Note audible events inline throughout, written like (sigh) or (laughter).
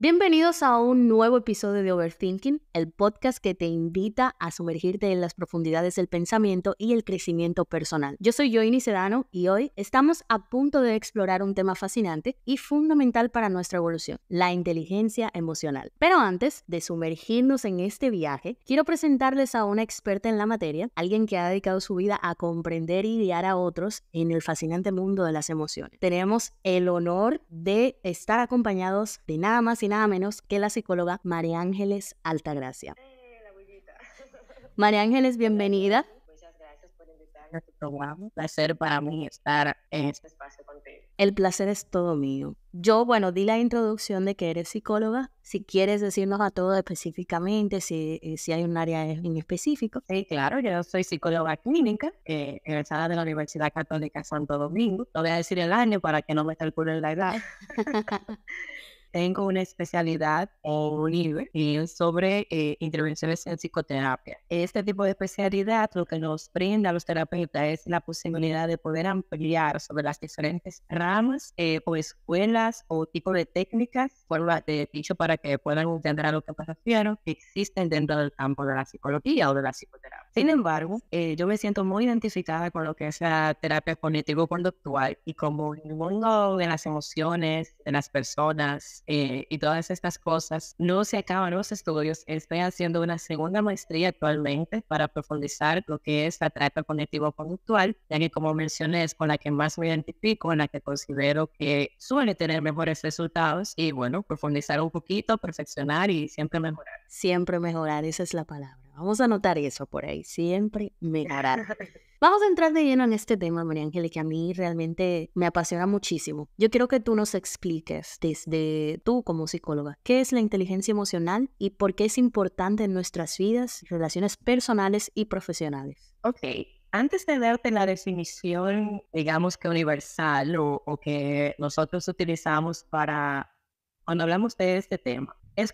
Bienvenidos a un nuevo episodio de Overthinking, el podcast que te invita a sumergirte en las profundidades del pensamiento y el crecimiento personal. Yo soy Joini Sedano y hoy estamos a punto de explorar un tema fascinante y fundamental para nuestra evolución, la inteligencia emocional. Pero antes de sumergirnos en este viaje, quiero presentarles a una experta en la materia, alguien que ha dedicado su vida a comprender y guiar a otros en el fascinante mundo de las emociones. Tenemos el honor de estar acompañados de nada más y nada menos que la psicóloga María Ángeles Altagracia. Eh, (laughs) María Ángeles, bienvenida. Muchas gracias por invitarme a este programa. Un placer para mí estar en este espacio contigo. El placer es todo mío. Yo, bueno, di la introducción de que eres psicóloga. Si quieres decirnos a todos específicamente, si, eh, si hay un área en específico. Sí, claro, yo soy psicóloga clínica, eh, egresada de la Universidad Católica Santo Domingo. Lo voy a decir el año para que no me calculen la edad. (laughs) (laughs) tengo una especialidad o un nivel sobre eh, intervenciones en psicoterapia. Este tipo de especialidad lo que nos brinda a los terapeutas es la posibilidad de poder ampliar sobre las diferentes ramas eh, o escuelas o tipo de técnicas, formas de dicho para que puedan entender a lo que me refiero, que existen dentro del campo de la psicología o de la psicoterapia. Sin embargo, eh, yo me siento muy identificada con lo que es la terapia cognitivo-conductual y como el mundo de las emociones, de las personas eh, y todas estas cosas no se acaban los estudios, estoy haciendo una segunda maestría actualmente para profundizar lo que es la terapia cognitivo-conductual, ya que como mencioné es con la que más me identifico, en la que considero que suele tener mejores resultados y bueno, profundizar un poquito, perfeccionar y siempre mejorar. Siempre mejorar, esa es la palabra. Vamos a anotar eso por ahí, siempre mejorar. (laughs) Vamos a entrar de lleno en este tema, María Ángela, que a mí realmente me apasiona muchísimo. Yo quiero que tú nos expliques desde tú como psicóloga, qué es la inteligencia emocional y por qué es importante en nuestras vidas, relaciones personales y profesionales. Ok, antes de darte la definición, digamos que universal o, o que nosotros utilizamos para cuando hablamos de este tema, es,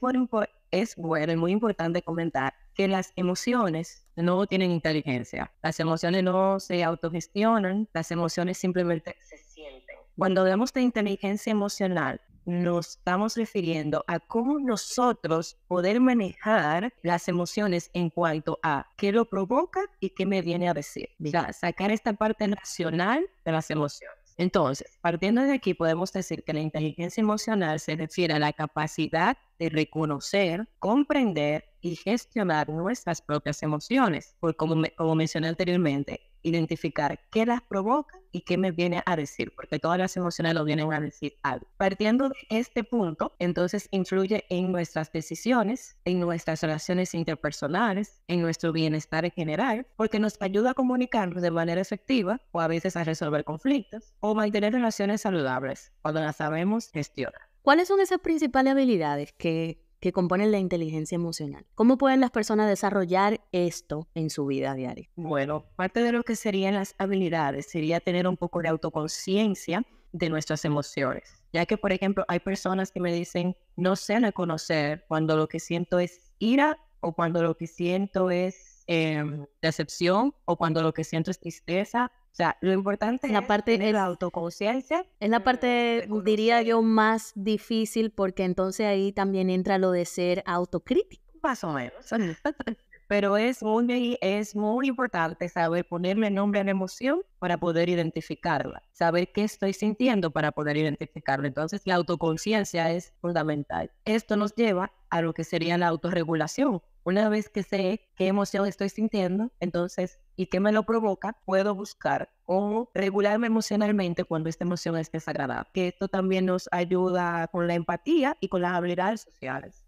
es bueno y muy importante comentar que las emociones no tienen inteligencia. Las emociones no se autogestionan, las emociones simplemente se sienten. Cuando hablamos de inteligencia emocional, nos estamos refiriendo a cómo nosotros poder manejar las emociones en cuanto a qué lo provoca y qué me viene a decir. sacar esta parte racional de las emociones. Entonces, partiendo de aquí, podemos decir que la inteligencia emocional se refiere a la capacidad de reconocer, comprender y gestionar nuestras propias emociones. como, como mencioné anteriormente, identificar qué las provoca y qué me viene a decir, porque todas las emociones lo vienen a decir algo. Partiendo de este punto, entonces influye en nuestras decisiones, en nuestras relaciones interpersonales, en nuestro bienestar en general, porque nos ayuda a comunicarnos de manera efectiva o a veces a resolver conflictos o mantener relaciones saludables cuando las sabemos gestionar. ¿Cuáles son esas principales habilidades que que componen la inteligencia emocional. ¿Cómo pueden las personas desarrollar esto en su vida diaria? Bueno, parte de lo que serían las habilidades sería tener un poco de autoconciencia de nuestras emociones, ya que, por ejemplo, hay personas que me dicen, no sé reconocer cuando lo que siento es ira o cuando lo que siento es em, decepción o cuando lo que siento es tristeza o sea, lo importante la parte es la autoconciencia. Es la parte, diría yo, más difícil porque entonces ahí también entra lo de ser autocrítico. Más o menos. (laughs) pero es muy, es muy importante saber ponerle nombre a la emoción para poder identificarla, saber qué estoy sintiendo para poder identificarlo. Entonces, la autoconciencia es fundamental. Esto nos lleva a lo que sería la autorregulación. Una vez que sé qué emoción estoy sintiendo, entonces, y qué me lo provoca, puedo buscar cómo regularme emocionalmente cuando esta emoción es desagradable. Que esto también nos ayuda con la empatía y con las habilidades sociales.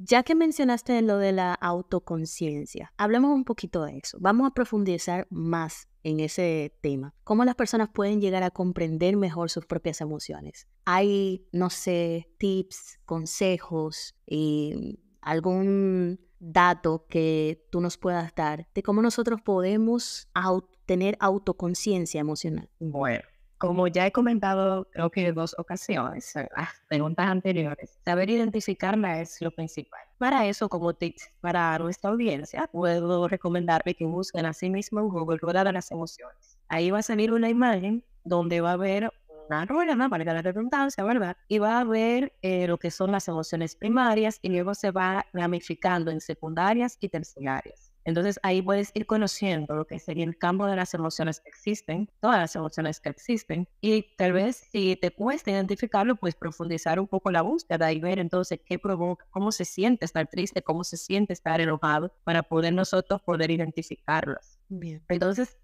Ya que mencionaste lo de la autoconciencia, hablemos un poquito de eso. Vamos a profundizar más en ese tema. ¿Cómo las personas pueden llegar a comprender mejor sus propias emociones? ¿Hay, no sé, tips, consejos y eh, algún dato que tú nos puedas dar de cómo nosotros podemos tener autoconciencia emocional? Bueno, como ya he comentado, creo que dos ocasiones, las (laughs) preguntas anteriores, saber identificarla es lo principal. Para eso, como tips para nuestra audiencia, puedo recomendarle que busquen a sí mismo en Google Roda de las emociones. Ahí va a salir una imagen donde va a haber una rueda, ¿no? para la redundancia, ¿verdad? Y va a ver eh, lo que son las emociones primarias y luego se va ramificando en secundarias y terciarias. Entonces ahí puedes ir conociendo lo que sería el campo de las emociones que existen, todas las emociones que existen, y tal vez si te cuesta identificarlo, pues profundizar un poco la búsqueda y ver entonces qué provoca, cómo se siente estar triste, cómo se siente estar enojado, para poder nosotros poder identificarlas. Entonces,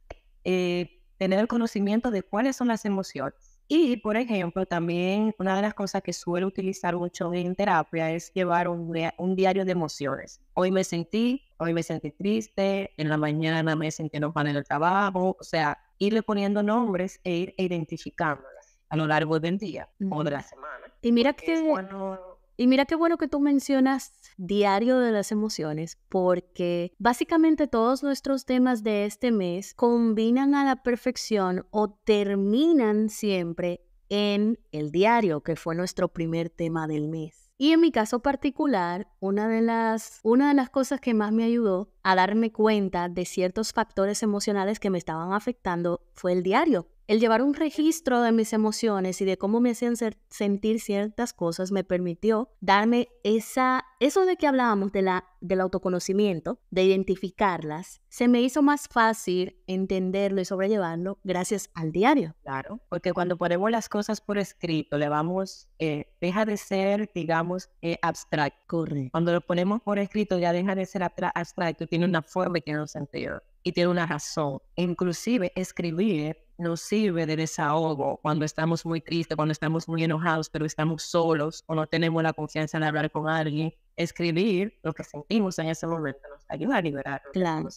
eh, tener el conocimiento de cuáles son las emociones y, por ejemplo, también una de las cosas que suelo utilizar mucho en terapia es llevar un, un, diario de emociones. Hoy me sentí, hoy me sentí triste, en la mañana me sentí van en el trabajo, o sea, irle poniendo nombres e ir identificándolas a lo largo del día o de la semana. Y mira que... Bueno, y mira qué bueno que tú mencionas diario de las emociones, porque básicamente todos nuestros temas de este mes combinan a la perfección o terminan siempre en el diario, que fue nuestro primer tema del mes. Y en mi caso particular, una de, las, una de las cosas que más me ayudó a darme cuenta de ciertos factores emocionales que me estaban afectando fue el diario, el llevar un registro de mis emociones y de cómo me hacían sentir ciertas cosas me permitió darme esa, eso de que hablábamos de la, del autoconocimiento, de identificarlas, se me hizo más fácil entenderlo y sobrellevarlo gracias al diario. Claro, porque cuando ponemos las cosas por escrito, le vamos, eh, deja de ser, digamos, eh, abstracto. Cuando lo ponemos por escrito ya deja de ser abstracto, tiene una forma que no se y tiene una razón. Inclusive escribir nos sirve de desahogo cuando estamos muy tristes, cuando estamos muy enojados, pero estamos solos o no tenemos la confianza en hablar con alguien. Escribir lo que sentimos en ese momento nos ayuda a liberar claro.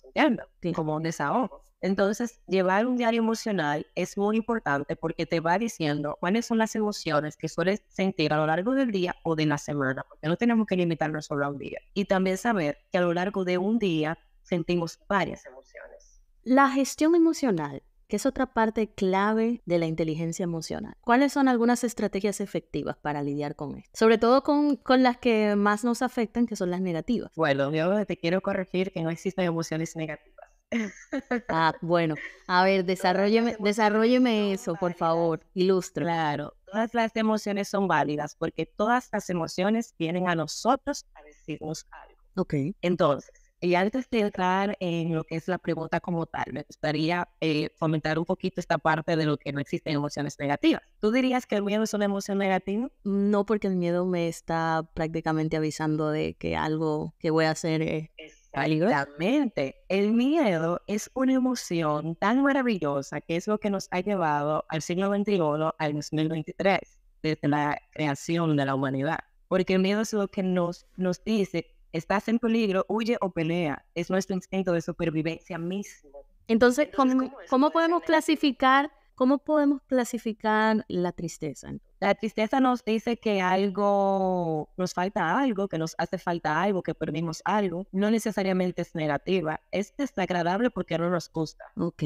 como un desahogo. Entonces, llevar un diario emocional es muy importante porque te va diciendo cuáles son las emociones que sueles sentir a lo largo del día o de la semana, porque no tenemos que limitarnos solo a un día. Y también saber que a lo largo de un día sentimos varias emociones. La gestión emocional, que es otra parte clave de la inteligencia emocional. ¿Cuáles son algunas estrategias efectivas para lidiar con esto? Sobre todo con, con las que más nos afectan, que son las negativas. Bueno, yo te quiero corregir que no existen emociones negativas. (laughs) ah, bueno, a ver, desarrolleme, eso, por favor, ilustra. Claro, todas las emociones son válidas porque todas las emociones vienen a nosotros a decirnos algo. Ok. Entonces, y antes de entrar en lo que es la pregunta como tal, me gustaría eh, fomentar un poquito esta parte de lo que no existen emociones negativas. ¿Tú dirías que el miedo es una emoción negativa? No, porque el miedo me está prácticamente avisando de que algo que voy a hacer es... Eh, peligroso. Exactamente. El miedo es una emoción tan maravillosa que es lo que nos ha llevado al siglo XXI, al 2023, desde la creación de la humanidad. Porque el miedo es lo que nos, nos dice estás en peligro, huye o pelea. Es nuestro instinto de supervivencia mismo. Entonces, ¿cómo, podemos clasificar? ¿Cómo podemos clasificar la tristeza? La tristeza nos dice que algo, nos falta algo, que nos hace falta algo, que perdimos algo. No necesariamente es negativa, es desagradable porque no nos gusta. Ok.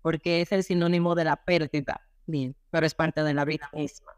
Porque es el sinónimo de la pérdida. Bien. Pero es parte de la vida misma.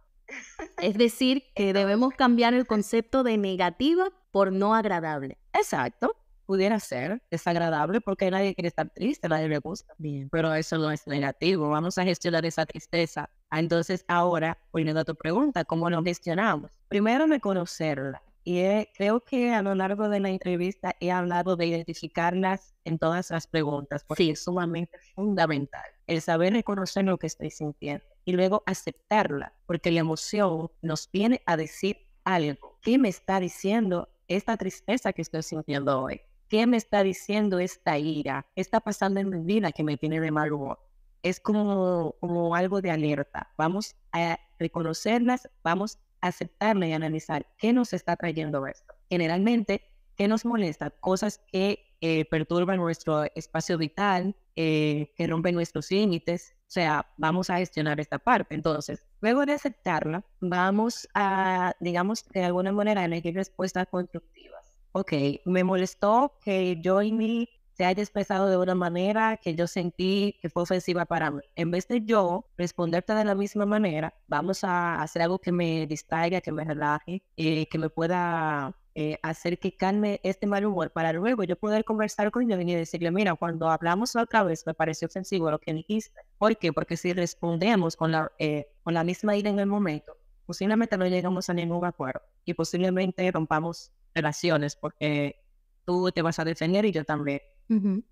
Es decir, (laughs) que debemos cambiar el concepto de negativa por no agradable. Exacto. Pudiera ser desagradable porque nadie quiere estar triste, nadie le gusta. Bien. Pero eso no es negativo. Vamos a gestionar esa tristeza. Ah, entonces, ahora, volviendo a tu pregunta, ¿cómo lo gestionamos? Primero, reconocerla. Y eh, creo que a lo largo de la entrevista he hablado de identificarlas en todas las preguntas, porque es sumamente fundamental el saber reconocer lo que estoy sintiendo y luego aceptarla, porque la emoción nos viene a decir algo. ¿Qué me está diciendo esta tristeza que estoy sintiendo hoy? ¿Qué me está diciendo esta ira? ¿Qué está pasando en mi vida que me tiene de mal humor? Es como, algo de alerta. Vamos a reconocerlas, vamos a aceptarla y analizar qué nos está trayendo esto. Generalmente, ¿qué nos molesta? Cosas que eh, perturban nuestro espacio vital, eh, que rompen nuestros límites, o sea, vamos a gestionar esta parte. Entonces, luego de aceptarla, vamos a, digamos, de alguna manera, elegir respuestas constructivas. Ok, me molestó que yo y mi se haya expresado de una manera que yo sentí que fue ofensiva para mí. En vez de yo responderte de la misma manera, vamos a hacer algo que me distraiga, que me relaje, y eh, que me pueda eh, hacer que calme este mal humor para luego yo poder conversar con él y decirle, mira, cuando hablamos otra vez me pareció ofensivo lo que dijiste. ¿Por qué? Porque si respondemos con la, eh, con la misma ira en el momento, posiblemente no llegamos a ningún acuerdo y posiblemente rompamos relaciones porque tú te vas a defender y yo también.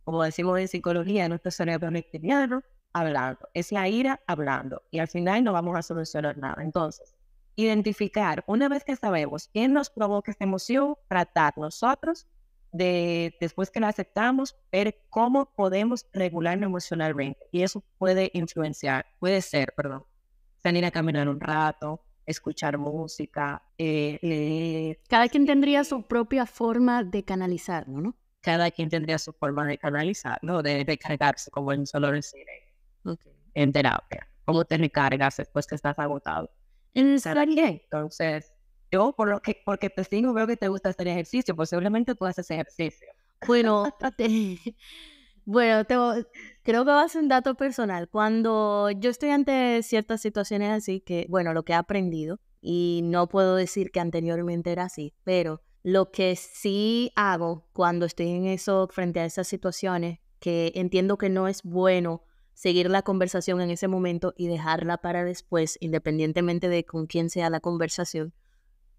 Como decimos en psicología, nuestro cerebro reptiliano, hablando. Es la ira hablando y al final no vamos a solucionar nada. Entonces, identificar, una vez que sabemos quién nos provoca esta emoción, tratar nosotros de, después que la aceptamos, ver cómo podemos regularnos emocionalmente. Y eso puede influenciar, puede ser, perdón, salir a caminar un rato, escuchar música, eh, Cada quien tendría su propia forma de canalizarlo, ¿no? Cada quien tendría su forma de canalizar, ¿no? de recargarse, como en solo decir, okay. en terapia. ¿Cómo te recargas después que estás agotado? bien Entonces, yo por lo que, porque te sigo, veo que te gusta hacer ejercicio, posiblemente pues, tú haces ejercicio. Bueno, (laughs) bueno, te, creo que va a ser un dato personal. Cuando yo estoy ante ciertas situaciones así, que, bueno, lo que he aprendido, y no puedo decir que anteriormente era así, pero lo que sí hago cuando estoy en eso, frente a esas situaciones, que entiendo que no es bueno seguir la conversación en ese momento y dejarla para después, independientemente de con quién sea la conversación,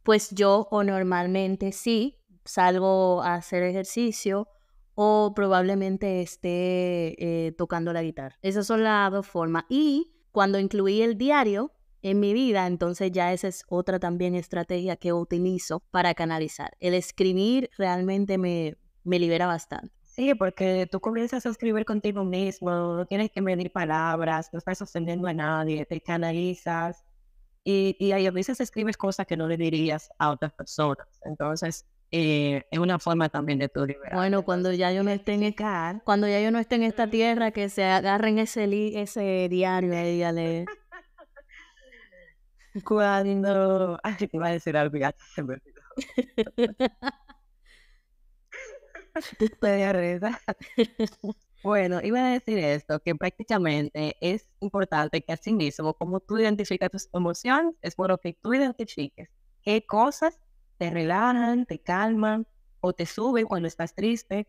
pues yo o normalmente sí salgo a hacer ejercicio o probablemente esté eh, tocando la guitarra. Esas son las dos formas. Y cuando incluí el diario en mi vida, entonces ya esa es otra también estrategia que utilizo para canalizar. El escribir realmente me libera bastante. Sí, porque tú comienzas a escribir contigo mismo, no tienes que medir palabras, no estás ofendiendo a nadie, te canalizas y, y a veces escribes cosas que no le dirías a otras personas. Entonces, eh, es una forma también de tu liberación. Bueno, cuando ya yo no esté en el car, cuando ya yo no esté en esta tierra, que se agarren ese, ese diario ahí a leer. (laughs) cuando... Ay, te iba a decir algo, ya se me olvidó. (laughs) (laughs) (laughs) Bueno, iba a decir esto, que prácticamente es importante que así mismo, como tú identificas tus emociones, es bueno que tú identifiques qué cosas te relajan, te calman o te suben cuando estás triste.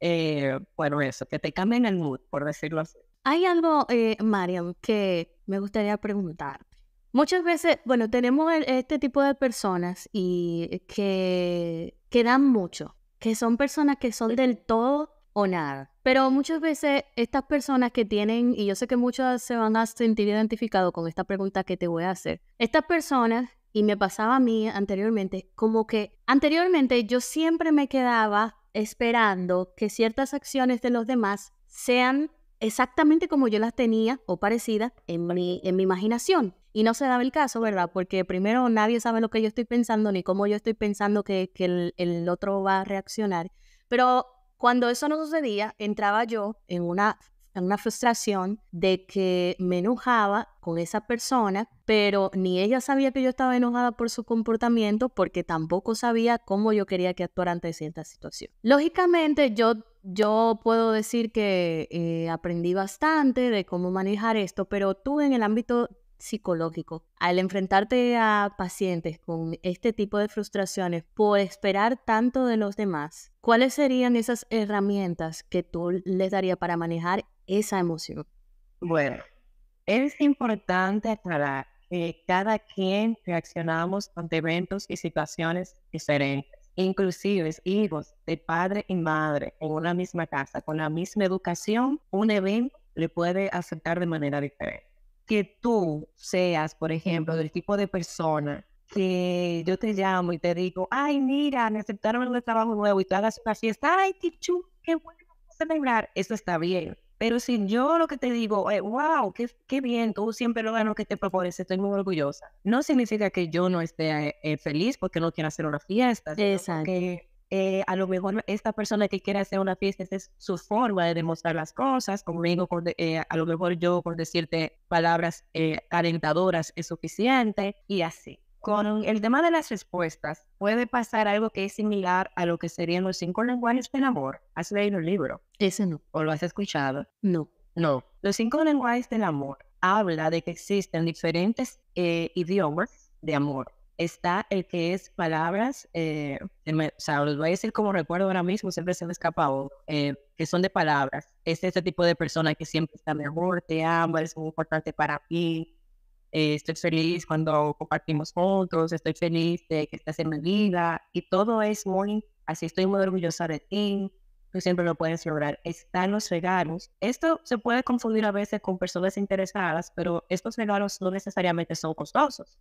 Eh, bueno, eso, que te cambien el mood, por decirlo así. Hay algo, eh, Mariam, que me gustaría preguntarte. Muchas veces, bueno, tenemos e-, este tipo de personas y eh, que, que dan mucho, que son personas que son del todo o nada. Pero muchas veces estas personas que tienen, y yo sé que muchas se van a sentir identificados con esta pregunta que te voy a hacer, estas personas, y me pasaba a mí anteriormente, como que anteriormente yo siempre me quedaba esperando que ciertas acciones de los demás sean exactamente como yo las tenía o parecidas en mi, en mi imaginación. Y no se daba el caso, ¿verdad? Porque primero nadie sabe lo que yo estoy pensando ni cómo yo estoy pensando que, que el, el otro va a reaccionar. Pero cuando eso no sucedía, entraba yo en una una frustración de que me enojaba con esa persona, pero ni ella sabía que yo estaba enojada por su comportamiento porque tampoco sabía cómo yo quería que actuara ante cierta situación. Lógicamente yo, yo puedo decir que eh, aprendí bastante de cómo manejar esto, pero tú en el ámbito psicológico. Al enfrentarte a pacientes con este tipo de frustraciones por esperar tanto de los demás, ¿cuáles serían esas herramientas que tú les darías para manejar esa emoción? Bueno, es importante aclarar que cada quien reaccionamos ante eventos y situaciones diferentes. Inclusive hijos de padre y madre en una misma casa, con la misma educación, un evento le puede afectar de manera diferente que tú seas, por ejemplo, del tipo de persona que yo te llamo y te digo, ay, mira, me aceptaron trabajo nuevo y tú hagas una fiesta, ay, tichu, qué bueno celebrar, eso está bien. Pero si yo lo que te digo wow, qué, qué bien, tú siempre lo lo que te propones, estoy muy orgullosa. No significa que yo no esté eh, feliz porque no quiero hacer una fiesta. Exacto. Eh, a lo mejor esta persona que quiere hacer una fiesta, es su forma de demostrar las cosas, conmigo, con, eh, a lo mejor yo por decirte palabras eh, calentadoras es suficiente y así. Con el tema de las respuestas, puede pasar algo que es similar a lo que serían los cinco lenguajes del amor. ¿Has leído el libro? Ese no. ¿O lo has escuchado? No. No. Los cinco lenguajes del amor habla de que existen diferentes idiomas de amor está el que es palabras, eh, o sea, los voy a decir como recuerdo ahora mismo, siempre se me escapa eh, que son de palabras. Es ese tipo de persona que siempre está mejor, te amo, es muy importante para mí, eh, estoy feliz cuando compartimos juntos, estoy feliz de que estás en mi vida y todo es muy, así estoy muy orgullosa de ti, tú siempre lo puedes lograr. Están los regalos. Esto se puede confundir a veces con personas interesadas, pero estos regalos no necesariamente son costosos,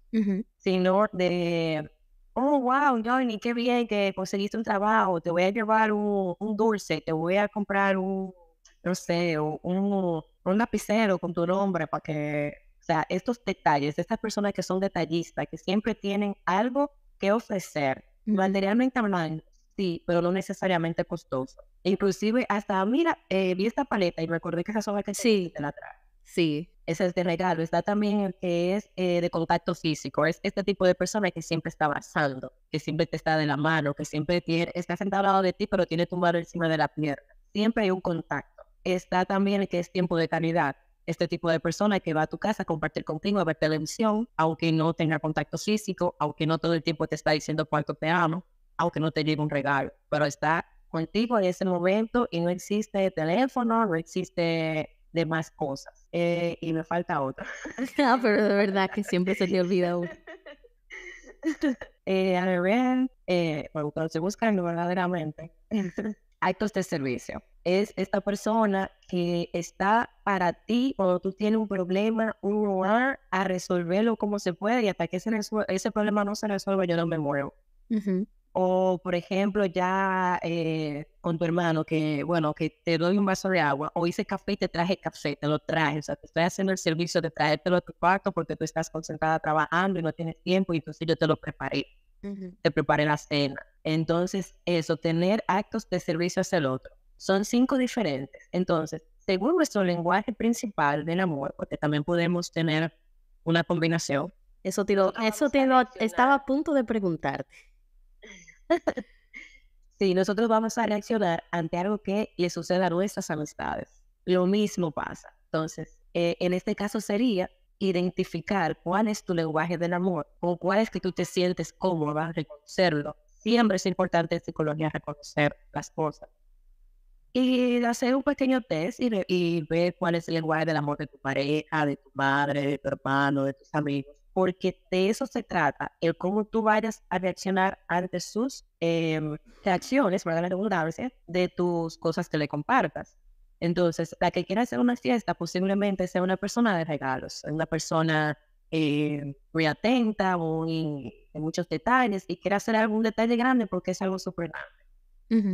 sino de, oh, wow, Johnny, qué bien que conseguiste un trabajo, te voy a llevar un, dulce, te voy a comprar un, no sé, un, lapicero con tu nombre para que, o sea, estos detalles, estas personas que son detallistas, que siempre tienen algo que ofrecer, materialmente hablando, sí, pero no necesariamente costoso. Inclusive hasta, mira, eh, vi esta paleta y recordé que esa soba que sí. te la trae. Sí. Ese es de regalo. Está también el que es eh, de contacto físico. Es este tipo de persona que siempre está abrazando, que siempre te está de la mano, que siempre tiene, está sentado al lado de ti, pero tiene tu mano encima de la pierna. Siempre hay un contacto. Está también el que es tiempo de calidad. Este tipo de persona que va a tu casa a compartir contigo, a ver televisión, aunque no tenga contacto físico, aunque no todo el tiempo te está diciendo cuánto te amo, aunque no te llegue un regalo, pero está contigo en ese momento y no existe teléfono, no existe demás cosas. Eh, y me falta otra. (laughs) ah pero de verdad que siempre se te olvida uno. (laughs) Eh, a ver, eh, cuando se buscan verdaderamente, (laughs) actos de servicio. Es esta persona que está para ti cuando tú tienes un problema, un lugar, a resolverlo como se puede y hasta que ese, problema no se resuelva, yo no me muevo. O, por ejemplo, ya eh, con tu hermano, que bueno, que te doy un vaso de agua, o hice café y te traje café, te lo traje. O sea, te estoy haciendo el servicio de traértelo a tu cuarto porque tú estás concentrada trabajando y no tienes tiempo, y entonces yo te lo preparé. Te preparé la cena. Entonces, eso, tener actos de servicio hacia el otro. Son cinco diferentes. Entonces, según nuestro lenguaje principal del amor, porque también podemos tener una combinación. Eso te eso te estaba a punto de preguntarte sí, nosotros vamos a reaccionar ante algo que le suceda a nuestras amistades. Lo mismo pasa. Entonces, eh, en este caso sería identificar cuál es tu lenguaje del amor o cuál es que tú te sientes cómoda reconocerlo. Siempre es importante en psicología reconocer las cosas. Y hacer un pequeño test y, y ver cuál es el lenguaje del amor de tu pareja, de tu madre, de tu hermano, de tus amigos porque de eso se trata, el cómo tú vayas a reaccionar ante sus em, reacciones, para la redundancia, de tus cosas que le compartas. Entonces, la que quiera hacer una fiesta posiblemente sea una persona de regalos, una persona eh, muy atenta, muy, de muchos detalles, y quiera hacer algún detalle grande porque es algo súper grande.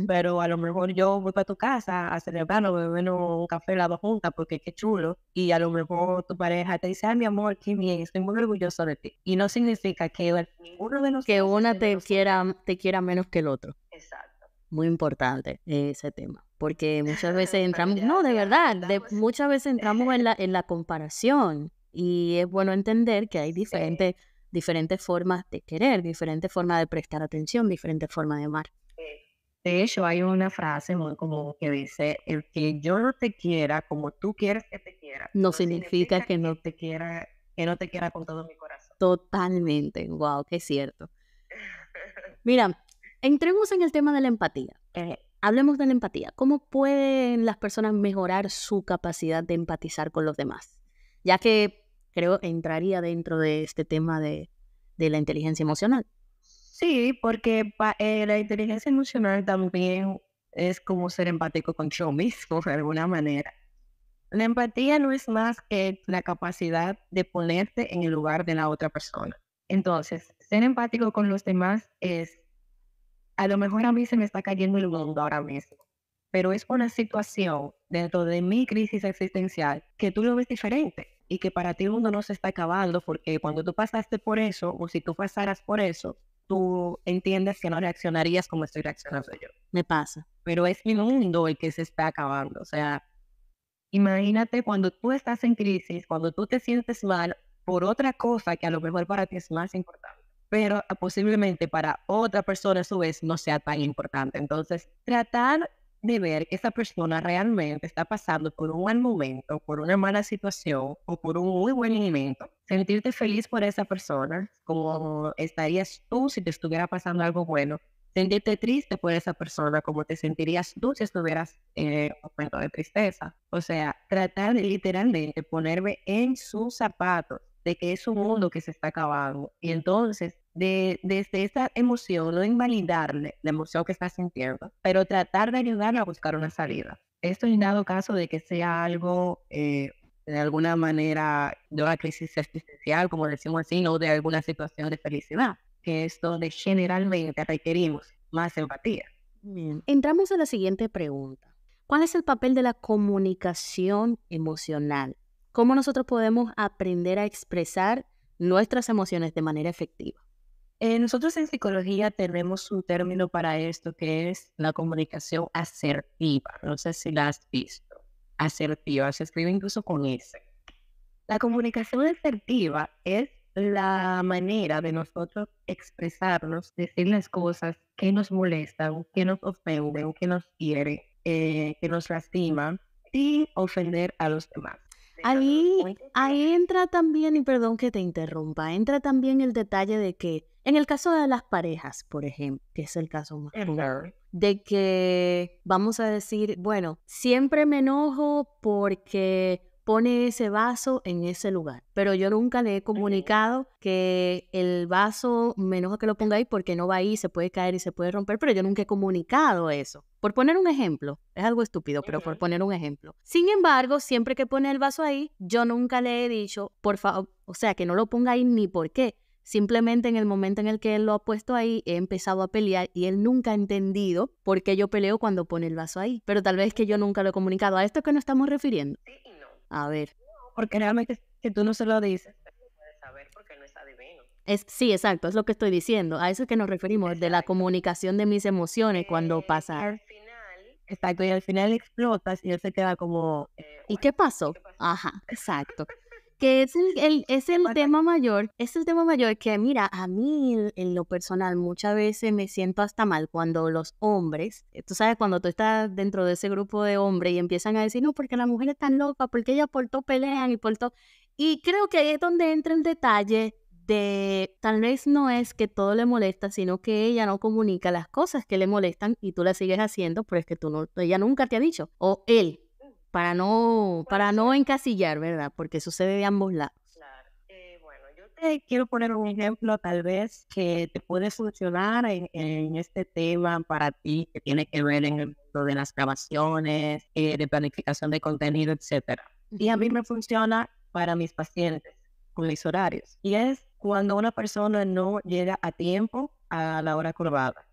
Pero a lo mejor yo voy para tu casa a o beber un café las dos juntas, porque qué chulo. Y a lo mejor tu pareja te dice, ay mi amor, qué bien, estoy muy orgulloso de ti. Y no significa que ninguno de nosotros... Que una te, quiera, te quiera menos que el otro. Exacto. Muy importante ese tema porque muchas veces (laughs) entramos, no, de verdad, muchas veces entramos en (laughs) la, en la comparación y es bueno entender que hay diferentes, diferentes formas de querer, diferentes formas de prestar atención, diferentes formas de amar. De hecho, hay una frase muy común que dice, el que yo no te quiera como tú quieres que te quiera, no, significa, que, no te quiera, que no te quiera con todo mi corazón. Totalmente, wow, qué cierto. Mira, entremos en el tema de la empatía. Eh, hablemos de la empatía. ¿Cómo pueden las personas mejorar su capacidad de empatizar con los demás? Ya que creo entraría dentro de este tema de, de la inteligencia emocional. Sí, porque eh, la inteligencia emocional también es como ser empático con yo mismo, de alguna manera. La empatía no es más que la capacidad de ponerte en el lugar de la otra persona. Entonces, ser empático con los demás es, a lo mejor a mí se me está cayendo el mundo ahora mismo, pero es una situación dentro de mi crisis existencial que tú lo ves diferente y que para ti el mundo no se está acabando porque cuando tú pasaste por eso o si tú pasaras por eso, tú entiendes que no reaccionarías como estoy reaccionando yo. Me pasa. Pero es mi mundo el que se está acabando. O sea, imagínate cuando tú estás en crisis, cuando tú te sientes mal por otra cosa que a lo mejor para ti es más importante, pero posiblemente para otra persona a su vez no sea tan importante. Entonces, tratar de ver que esa persona realmente está pasando por un buen momento, por una mala situación o por un muy buen momento, sentirte feliz por esa persona, como estarías tú si te estuviera pasando algo bueno, sentirte triste por esa persona, como te sentirías tú si estuvieras eh, en un momento de tristeza. O sea, tratar de literalmente ponerme en sus zapatos de que es un mundo que se está acabando. Y entonces desde esa emoción, no invalidarle la emoción que está sintiendo, pero tratar de ayudarle a buscar una salida. Esto en dado caso de que sea algo eh, de alguna manera de una crisis existencial, como decimos así, o de alguna situación de felicidad, que es donde generalmente requerimos más empatía. Entramos a la siguiente pregunta. ¿Cuál es el papel de la comunicación emocional? ¿Cómo nosotros podemos aprender a expresar nuestras emociones de manera efectiva? Eh, nosotros en psicología tenemos un término para esto que es la comunicación asertiva. No sé si la has visto. Asertiva, se escribe incluso con S. La comunicación asertiva es la manera de nosotros expresarnos, decir las cosas que nos molestan, que nos ofenden, que nos quiere eh, que nos lastiman y ofender a los demás. Ahí, ahí entra también, y perdón que te interrumpa, entra también el detalle de que en el caso de las parejas, por ejemplo, que es el caso más común, de que vamos a decir, bueno, siempre me enojo porque pone ese vaso en ese lugar. Pero yo nunca le he comunicado que el vaso me enojo que lo ponga ahí porque no va ahí, se puede caer y se puede romper, pero yo nunca he comunicado eso. Por poner un ejemplo, es algo estúpido, pero por poner un ejemplo. Sin embargo, siempre que pone el vaso ahí, yo nunca le he dicho, por favor, o sea, que no lo ponga ahí ni por qué. Simplemente en el momento en el que él lo ha puesto ahí, he empezado a pelear y él nunca ha entendido por qué yo peleo cuando pone el vaso ahí. Pero tal vez que yo nunca lo he comunicado. ¿A esto que nos estamos refiriendo? Sí no. A ver. porque realmente que tú no se lo dices, porque no es sí, exacto, es lo que estoy diciendo. A eso es que nos referimos, de la comunicación de mis emociones cuando eh, pasa. final, exacto, y al final explotas y él se queda como... Eh, ¿Y ¿qué pasó? Ajá, exacto que es el, es el tema mayor, es el tema mayor que mira, a mí en, lo personal muchas veces me siento hasta mal cuando los hombres, eh, tú sabes, cuando tú estás dentro de ese grupo de hombres y empiezan a decir, no, porque la mujer es tan loca, porque ella por todo pelean y por todo. Y creo que ahí es donde entra el detalle de tal vez no es que todo le molesta, sino que ella no comunica las cosas que le molestan y tú las sigues haciendo, pero es que tú no, ella nunca te ha dicho, o él para no, para no encasillar, ¿verdad? Porque sucede de ambos lados. Claro. Eh, bueno, yo te quiero poner un ejemplo tal vez que te puede funcionar en, este tema para ti, que tiene que ver en el mundo de las grabaciones, eh, de planificación de contenido, etcétera. Y a mí me funciona para mis pacientes con mis horarios. Y es cuando una persona no llega a tiempo a la hora curvada.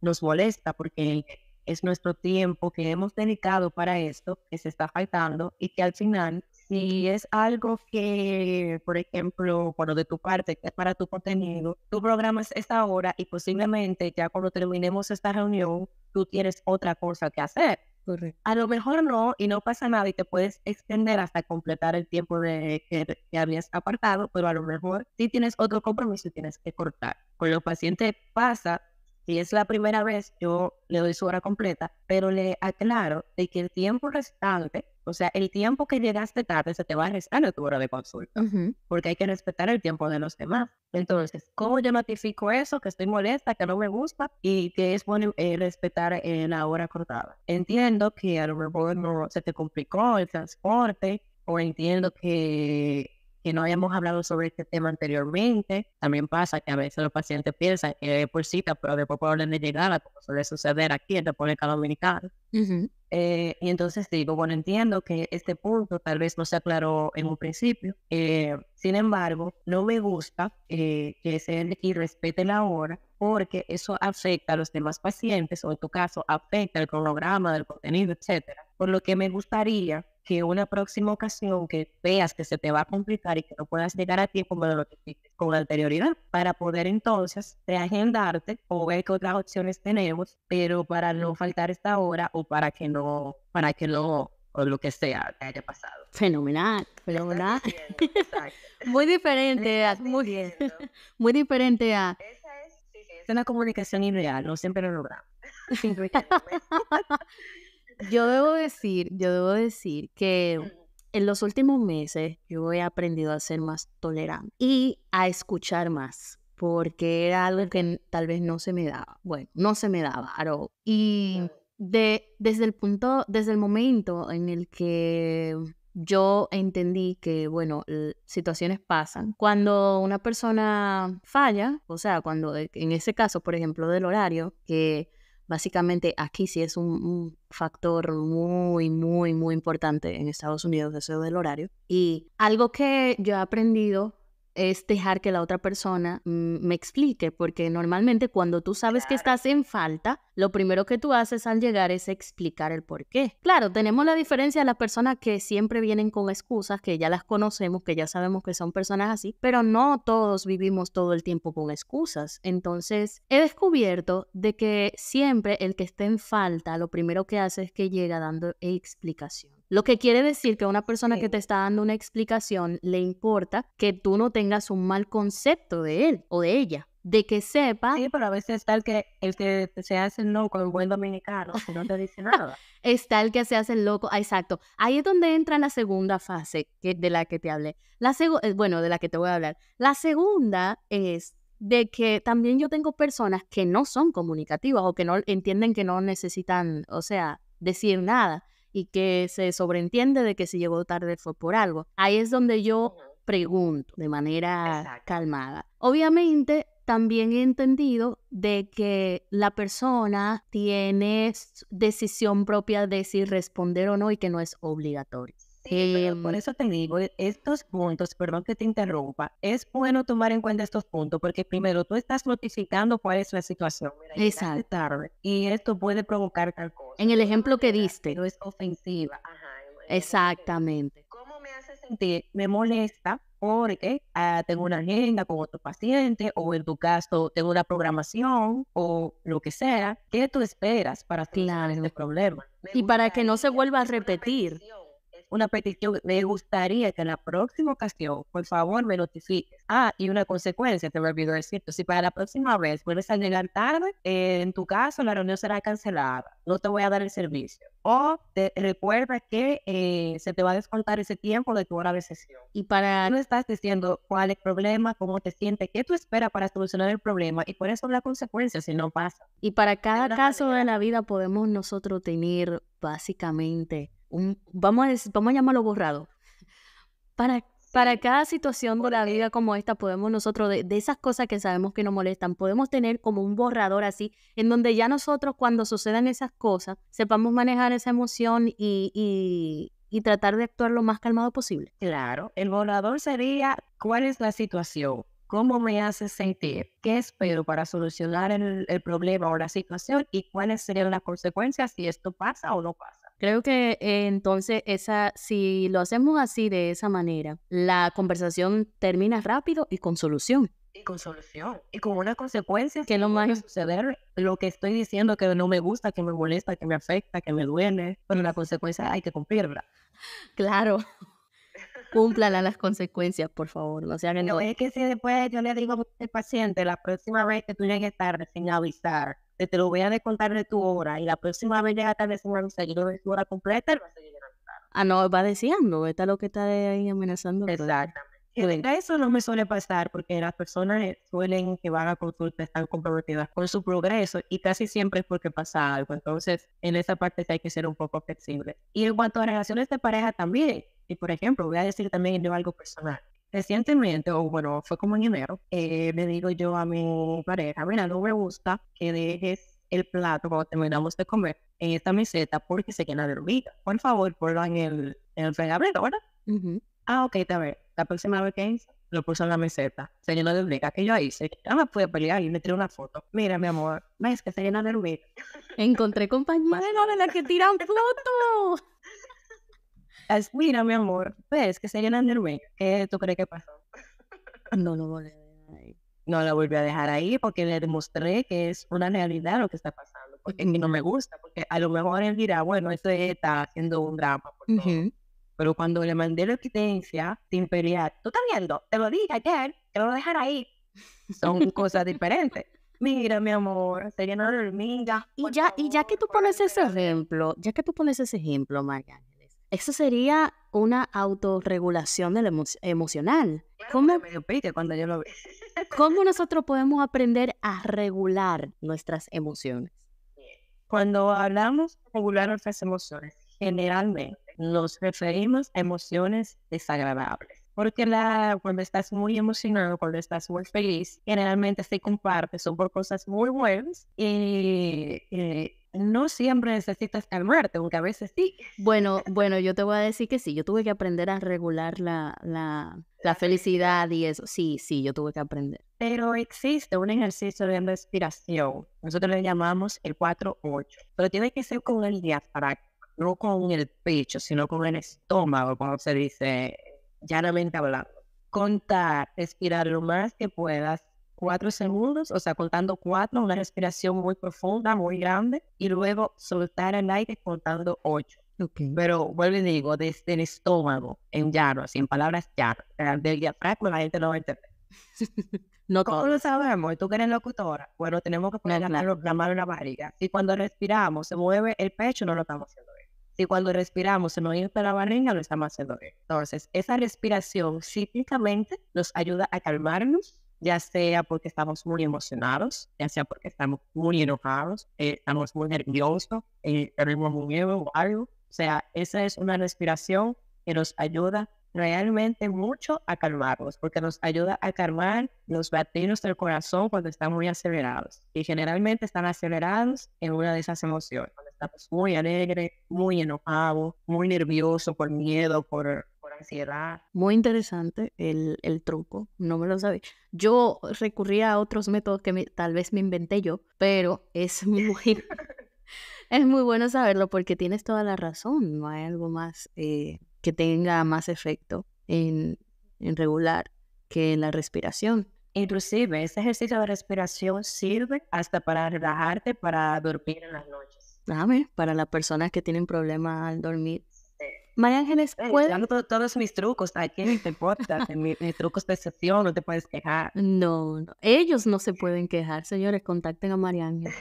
Nos molesta porque es nuestro tiempo que hemos dedicado para esto, que se está faltando y que al final, si es algo que, por ejemplo, bueno, de tu parte, que es para tu contenido, tu programa es esta hora y posiblemente ya cuando terminemos esta reunión, tú tienes otra cosa que hacer. Correcto. A lo mejor no y no pasa nada y te puedes extender hasta completar el tiempo de, que, que, habías apartado, pero a lo mejor sí tienes otro compromiso y tienes que cortar. Con los pacientes pasa y es la primera vez, yo le doy su hora completa, pero le aclaro de que el tiempo restante, o sea, el tiempo que llegaste tarde se te va a restar a tu hora de consulta, porque hay que respetar el tiempo de los demás. Entonces, ¿cómo yo notifico eso? Que estoy molesta, que no me gusta y que es bueno eh, respetar en eh, la hora cortada. Entiendo que al lo no se te complicó el transporte o entiendo que que no habíamos hablado sobre este tema anteriormente. También pasa que a veces los pacientes piensan que es por cita, pero después por orden de llegada, como suele suceder aquí en República Dominicana. Eh, y entonces digo, bueno, entiendo que este punto tal vez no se aclaró en un principio. Eh, sin embargo, no me gusta eh, que se respete la hora porque eso afecta a los demás pacientes o en tu caso afecta el cronograma del contenido, etcétera. Por lo que me gustaría que una próxima ocasión que veas que se te va a complicar y que no puedas llegar a tiempo con anterioridad para poder entonces reagendarte o ver qué otras opciones tenemos, pero para no faltar esta hora o para que no, para que no o lo que sea que haya pasado. Fenomenal, fenomenal. (laughs) muy diferente, ah, muy, (laughs) muy diferente a una comunicación irreal, no siempre lo logramos. (laughs) yo debo decir, yo debo decir que en los últimos meses yo he aprendido a ser más tolerante y a escuchar más, porque era algo que tal vez no se me daba. Bueno, no se me daba, Y de, desde el punto, desde el momento en el que yo entendí que, bueno, situaciones pasan. Cuando una persona falla, o sea, cuando en ese caso, por ejemplo, del horario, que básicamente aquí sí es un, factor muy, muy, muy importante en Estados Unidos, eso del horario. Y algo que yo he aprendido es dejar que la otra persona mm, me explique, porque normalmente cuando tú sabes que estás en falta, lo primero que tú haces al llegar es explicar el por qué. Claro, tenemos la diferencia de las personas que siempre vienen con excusas, que ya las conocemos, que ya sabemos que son personas así, pero no todos vivimos todo el tiempo con excusas. Entonces, he descubierto de que siempre el que está en falta, lo primero que hace es que llega dando explicación. Lo que quiere decir que a una persona que te está dando una explicación le importa que tú no tengas un mal concepto de él o de ella. De que sepa. Sí, pero a veces está el que, el se hace el loco, el buen dominicano, que no te dice (laughs) nada. está el que se hace el loco, ah, exacto. Ahí es donde entra la segunda fase que, de la que te hablé. La eh, bueno, de la que te voy a hablar. La segunda es de que también yo tengo personas que no son comunicativas o que no entienden que no necesitan, o sea, decir nada y que se sobreentiende de que si llegó tarde fue por algo. Ahí es donde yo pregunto de manera calmada. Obviamente, también he entendido de que la persona tiene decisión propia de si responder o no y que no es obligatorio por em, eso te digo, e, estos puntos, perdón que te interrumpa, es bueno tomar en cuenta estos puntos porque primero tú estás notificando cuál es la situación. Exacto. y esto puede provocar tal cosa. En el ejemplo que diste. No es ofensiva. Ajá, Exactamente. ¿Cómo me hace sentir? Me molesta porque ah, tengo una agenda con otro paciente o en tu caso tengo una programación o lo que sea. ¿Qué tú esperas para solucionar este claro. problema? y para que no se vuelva a repetir una petición, me gustaría que en la próxima ocasión, por favor, me notifiques. Ah, y una consecuencia, te voy olvidó decir, si para la próxima vez vuelves a llegar tarde, eh, en tu caso la reunión será cancelada, no te voy a dar el servicio. O te, recuerda que eh, se te va a descontar ese tiempo de tu hora de sesión. Y para no estás diciendo cuál es el problema, cómo te sientes, qué tú esperas para solucionar el problema y cuáles son las consecuencias si no pasa. Y para cada caso de la vida podemos nosotros tener básicamente vamos, a, llamarlo borrado. Para, cada situación de la vida como esta, podemos nosotros, de, esas cosas que sabemos que nos molestan, podemos tener como un borrador así, en donde ya nosotros cuando sucedan esas cosas, sepamos manejar esa emoción y, tratar de actuar lo más calmado posible. Claro, el borrador sería cuál es la situación, cómo me hace sentir, qué espero para solucionar el problema o la situación y cuáles serían las consecuencias si esto pasa o no pasa. Creo que eh, entonces esa, si lo hacemos así de esa manera, la conversación termina rápido y con solución. Y con solución. Y con una consecuencia que no va a suceder lo que estoy diciendo que no me gusta, que me molesta, que me afecta, que me duele. Pero la consecuencia hay que cumplirla. Claro. (laughs) Cúmplala las consecuencias, por favor. No no, es que si después yo le digo al paciente, la próxima vez que tú llegues tarde sin avisar, te lo voy a descontar de tu hora y la próxima vez llega tarde sin avisar y de tu hora completa, a Ah, no, va deseando, está lo que está ahí amenazando. Exactamente. Eso no me suele pasar porque las personas suelen que van a consulta están comprometidas con su progreso y casi siempre es porque pasa algo. Entonces, en esa parte hay que ser un poco flexible. Y en cuanto a relaciones de pareja también, y por ejemplo, voy a decir también yo algo personal. Recientemente, o bueno, fue como en enero, eh, me digo yo a mi pareja, mira, no me gusta que dejes el plato cuando terminamos de comer en esta meseta porque se llena de hormigas. Por favor, ponlo en el, en el fregadero, ¿verdad? Ah, ok, está bien. La próxima vez que lo puse en la meseta. Se llenó de hormigas. que yo hice? Ah, pues, pues, ya me pude pelear y me tiré una foto. Mira, mi amor, ves que se llena de hormigas. Encontré (laughs) compañía de la que tiran (laughs) fotos mira, mi amor, ves que se en de ¿Qué tú crees que pasó? No, no, no la volví a dejar ahí porque le demostré que es una realidad lo que está pasando. Porque a mí no me gusta, porque a lo mejor él dirá, bueno, esto está haciendo un drama. Pero cuando le mandé la evidencia de pelear, tú estás viendo, te lo dije ayer, te lo voy a dejar ahí. Son cosas diferentes. Mira, mi amor, sería de hormiga. Y ya, y ya que tú pones ese ejemplo, ya que tú pones ese ejemplo, Mariana, eso sería una autorregulación emocional. ¿Cómo, cuando yo lo (laughs) ¿Cómo nosotros podemos aprender a regular nuestras emociones? Cuando hablamos de regular nuestras emociones, generalmente nos referimos a emociones desagradables porque la, cuando estás muy emocionado, cuando estás muy feliz, generalmente se comparte, son por cosas muy buenas y, eh, no siempre necesitas calmarte, aunque a veces sí. Bueno, bueno, yo te voy a decir que sí, yo tuve que aprender a regular la, la, la felicidad y eso. Sí, sí, yo tuve que aprender. Pero existe un ejercicio de respiración, nosotros le llamamos el 4-8, pero tiene que ser con el diafragma, no con el pecho, sino con el estómago, como se dice llanamente hablando. Contar, respirar lo más que puedas, cuatro segundos, o sea, contando cuatro, una respiración muy profunda, muy grande, y luego soltar el aire contando ocho. Pero vuelvo y digo, desde el estómago, en llano, así en palabras llano. Eh, del diafragma la gente no va ¿Cómo (laughs) lo sabemos? Tú que eres locutora, bueno, tenemos que poner la la mano en la barriga. Y cuando respiramos, se mueve el pecho, no lo estamos haciendo y cuando respiramos en oído de la barriga, lo estamos haciendo bien. Entonces, esa respiración cíclicamente nos ayuda a calmarnos, ya sea porque estamos muy emocionados, ya sea porque estamos muy enojados, eh, estamos muy nerviosos, eh, tenemos miedo o algo. O sea, esa es una respiración que nos ayuda realmente mucho a calmarnos, porque nos ayuda a calmar los latidos del corazón cuando están muy acelerados. Y generalmente están acelerados en una de esas emociones, muy alegre, muy enojado, muy nervioso por miedo, por, ansiedad. Muy interesante el, truco, no me lo sabía. Yo recurría a otros métodos que tal vez me inventé yo, pero es (laughs) muy... es muy bueno saberlo porque tienes toda la razón, no hay algo más eh, que tenga más efecto en, en regular que en la respiración. Inclusive, este ejercicio de respiración sirve hasta para relajarte, para dormir en las noches para las personas que tienen problemas al dormir. María Ángeles, Estoy eh, Todos, todos mis trucos, ¿a quién te importa? mis, trucos de excepción, no te puedes quejar. No, ellos no se pueden quejar, señores, contacten a María Ángeles.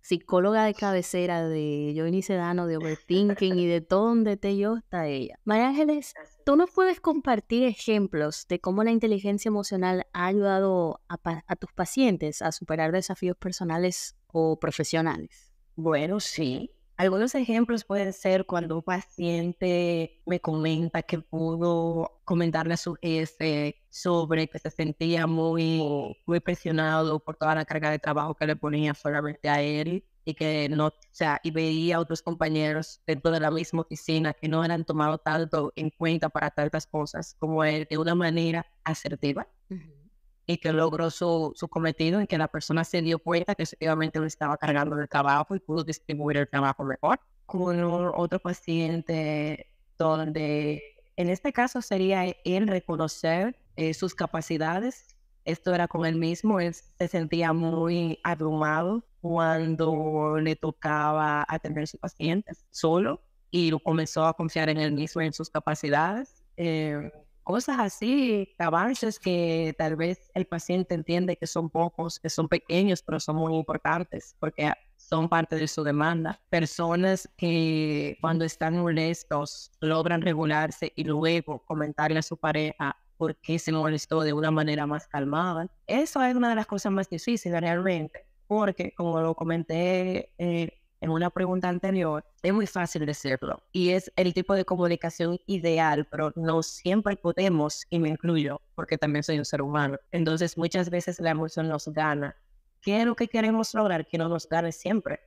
Psicóloga de cabecera de Johnny Sedano, de Overthinking y de todo donde te yo está ella. María Ángeles, ¿tú nos puedes compartir ejemplos de cómo la inteligencia emocional ha ayudado a, a tus pacientes a superar desafíos personales o profesionales? Bueno, sí. Algunos ejemplos pueden ser cuando un paciente me comenta que pudo comentarle a su jefe sobre que se sentía muy, muy presionado por toda la carga de trabajo que le ponía solamente a él y que no, o sea, y veía a otros compañeros dentro de la misma oficina que no eran tomado tanto en cuenta para tantas cosas como él de una manera asertiva y que logró su, su cometido en que la persona se dio cuenta que efectivamente lo estaba cargando el trabajo y pudo distribuir el trabajo mejor. Con otro paciente donde en este caso sería él reconocer eh, sus capacidades. Esto era con él mismo, él se sentía muy abrumado cuando le tocaba atender a sus pacientes solo y comenzó a confiar en él mismo, en sus capacidades. Eh, cosas así, avances que tal vez el paciente entiende que son pocos, que son pequeños, pero son muy importantes porque son parte de su demanda. Personas que cuando están molestos logran regularse y luego comentarle a su pareja por qué se molestó de una manera más calmada. Eso es una de las cosas más difíciles realmente, porque como lo comenté eh, en una pregunta anterior, es muy fácil decirlo y es el tipo de comunicación ideal, pero no siempre podemos, y me incluyo, porque también soy un ser humano. Entonces, muchas veces la emoción nos gana. ¿Qué es lo que queremos lograr? Que no nos gane siempre.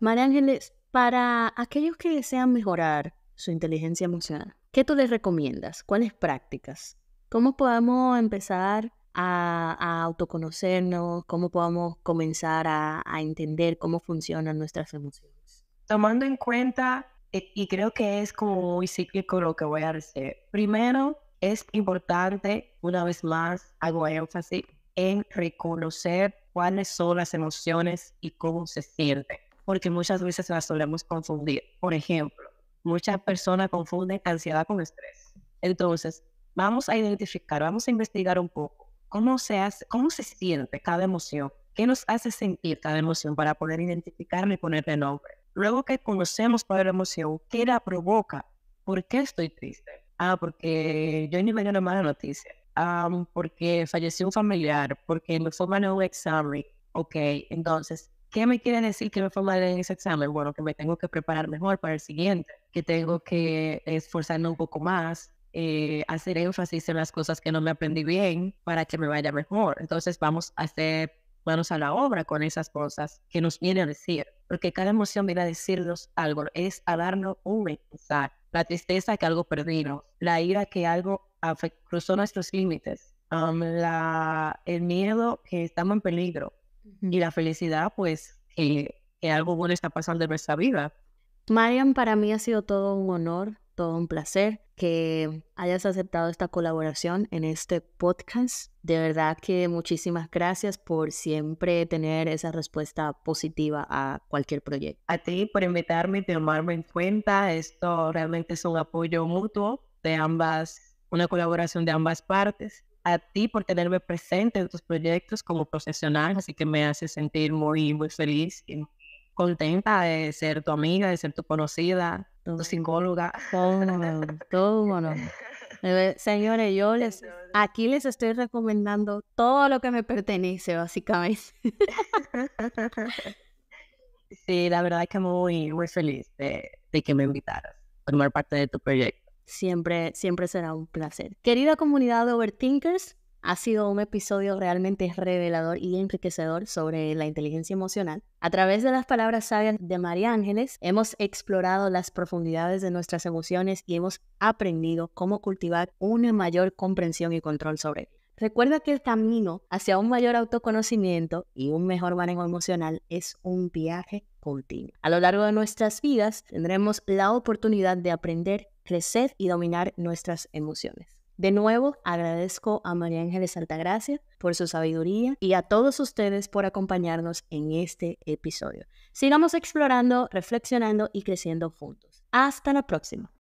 María Ángeles, para aquellos que desean mejorar su inteligencia emocional, ¿qué tú les recomiendas? ¿Cuáles prácticas? ¿Cómo podemos empezar a, autoconocernos, cómo podemos comenzar a, entender cómo funcionan nuestras emociones. Tomando en cuenta, eh, y creo que es como muy cíclico lo que voy a decir. Primero, es importante, una vez más, hago énfasis en reconocer cuáles son las emociones y cómo se sienten, porque muchas veces las solemos confundir. Por ejemplo, muchas personas confunden ansiedad con estrés. Entonces, vamos a identificar, vamos a investigar un poco cómo se, hace, cómo se siente cada emoción, qué nos hace sentir cada emoción para poder identificarme y ponerle nombre. Luego que conocemos cada emoción, ¿qué la provoca? ¿Por qué estoy triste? Ah, porque yo ni me dio una mala noticia. Ah, porque falleció un familiar, porque me fue en un examen. Ok, entonces, ¿qué me quiere decir que me fue en ese examen? Bueno, que me tengo que preparar mejor para el siguiente, que tengo que esforzarme un poco más, eh, hacer énfasis en las cosas que no me aprendí bien para que me vaya mejor. Entonces vamos a hacer manos a la obra con esas cosas que nos viene a decir, porque cada emoción viene a decirnos algo, es a darnos un mensaje. La tristeza que algo perdimos, la ira que algo cruzó nuestros límites, la, el miedo que estamos en peligro y la felicidad, pues, que algo bueno está pasando en nuestra vida. Marian, para mí ha sido todo un honor todo un placer que hayas aceptado esta colaboración en este podcast. De verdad que muchísimas gracias por siempre tener esa respuesta positiva a cualquier proyecto. A ti por invitarme y tomarme en cuenta. Esto realmente es un apoyo mutuo de ambas, una colaboración de ambas partes. A ti por tenerme presente en tus proyectos como profesional, así que me hace sentir muy, muy feliz y contenta de ser tu amiga, de ser tu conocida, psicóloga, todo, todo, bueno. Señores, yo (laughs) les, aquí les estoy recomendando todo lo que me pertenece, básicamente. (laughs) Sí, la verdad es que muy, muy feliz de, de que me invitaras a formar parte de tu proyecto. Siempre, siempre será un placer. Querida comunidad de Overthinkers, ha sido un episodio realmente revelador y enriquecedor sobre la inteligencia emocional. A través de las palabras sabias de María Ángeles, hemos explorado las profundidades de nuestras emociones y hemos aprendido cómo cultivar una mayor comprensión y control sobre ellas. Recuerda que el camino hacia un mayor autoconocimiento y un mejor manejo emocional es un viaje continuo. A lo largo de nuestras vidas tendremos la oportunidad de aprender, crecer y dominar nuestras emociones. De nuevo, agradezco a María Ángeles Altagracia por su sabiduría y a todos ustedes por acompañarnos en este episodio. Sigamos explorando, reflexionando y creciendo juntos. Hasta la próxima.